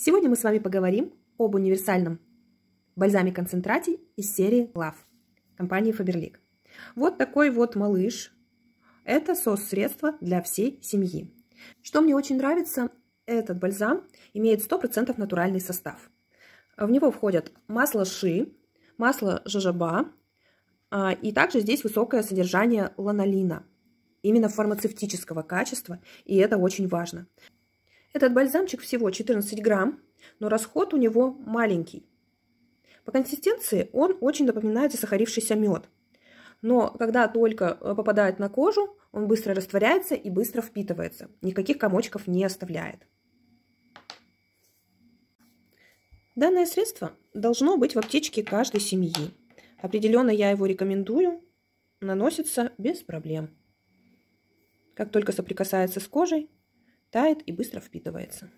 Сегодня мы с вами поговорим об универсальном бальзаме-концентрате из серии Love компании Faberlic. Вот такой вот малыш. Это сос-средство для всей семьи. Что мне очень нравится, этот бальзам имеет 100% натуральный состав. В него входят масло ши, масло жожоба, а, и также здесь высокое содержание ланолина, именно фармацевтического качества, и это очень важно. Этот бальзамчик всего 14 грамм, но расход у него маленький. По консистенции он очень напоминает сахарившийся мед. Но когда только э, попадает на кожу, он быстро растворяется и быстро впитывается. Никаких комочков не оставляет. Данное средство должно быть в аптечке каждой семьи. Определенно я его рекомендую. Наносится без проблем. Как только соприкасается с кожей, тает и быстро впитывается.